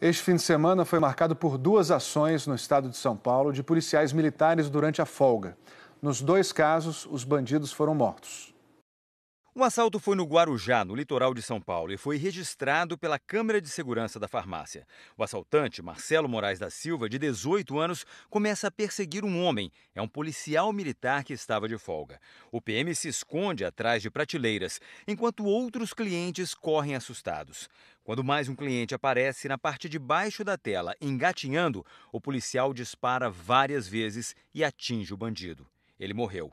Este fim de semana foi marcado por duas ações no estado de São Paulo de policiais militares durante a folga. Nos dois casos, os bandidos foram mortos. O assalto foi no Guarujá, no litoral de São Paulo, e foi registrado pela câmera de segurança da farmácia. O assaltante, Marcelo Moraes da Silva, de 18 anos, começa a perseguir um homem. É um policial militar que estava de folga. O PM se esconde atrás de prateleiras, enquanto outros clientes correm assustados. Quando mais um cliente aparece na parte de baixo da tela, engatinhando, o policial dispara várias vezes e atinge o bandido. Ele morreu.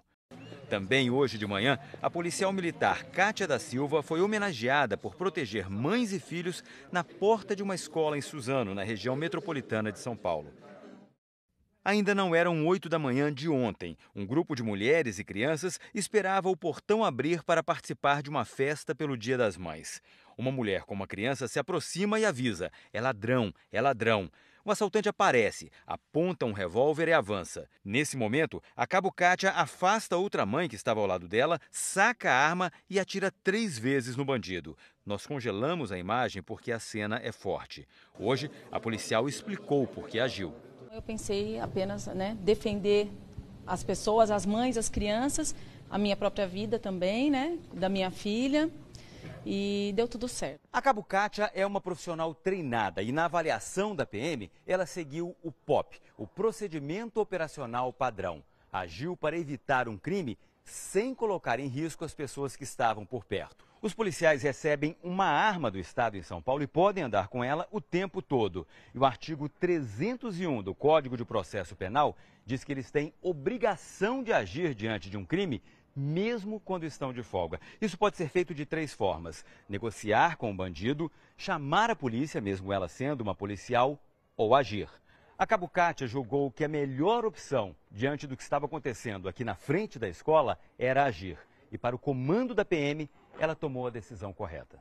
Também hoje de manhã, a policial militar Kátia da Silva foi homenageada por proteger mães e filhos na porta de uma escola em Suzano, na região metropolitana de São Paulo. Ainda não eram oito da manhã de ontem. Um grupo de mulheres e crianças esperava o portão abrir para participar de uma festa pelo Dia das Mães. Uma mulher com uma criança se aproxima e avisa: é ladrão, é ladrão. O assaltante aparece, aponta um revólver e avança. Nesse momento, a cabo Kátia afasta outra mãe que estava ao lado dela, saca a arma e atira três vezes no bandido. Nós congelamos a imagem porque a cena é forte. Hoje, a policial explicou por que agiu. Eu pensei apenas né, defender as pessoas, as mães, as crianças, a minha própria vida também, né, da minha filha e deu tudo certo. A Cabo Kátia é uma profissional treinada e na avaliação da PM, ela seguiu o POP, o Procedimento Operacional Padrão. Agiu para evitar um crime sem colocar em risco as pessoas que estavam por perto. Os policiais recebem uma arma do Estado em São Paulo e podem andar com ela o tempo todo. E o artigo 301 do Código de Processo Penal diz que eles têm obrigação de agir diante de um crime mesmo quando estão de folga. Isso pode ser feito de três formas: negociar com o bandido, chamar a polícia, mesmo ela sendo uma policial, ou agir. A Cabo julgou que a melhor opção diante do que estava acontecendo aqui na frente da escola era agir. E para o comando da PM, ela tomou a decisão correta.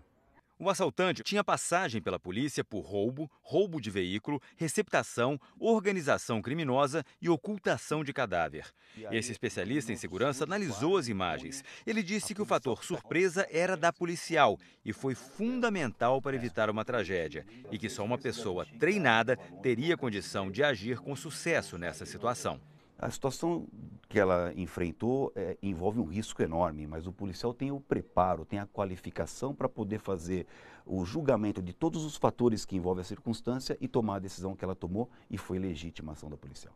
O assaltante tinha passagem pela polícia por roubo, roubo de veículo, receptação, organização criminosa e ocultação de cadáver. Esse especialista em segurança analisou as né, imagens. Ele disse que o fator surpresa era da policial e foi fundamental para evitar uma tragédia e que só uma pessoa treinada teria condição de agir com sucesso nessa situação. A situação que ela enfrentou é, envolve um risco enorme, mas o policial tem o preparo, tem a qualificação para poder fazer o julgamento de todos os fatores que envolvem a circunstância e tomar a decisão que ela tomou e foi legítima a ação da policial.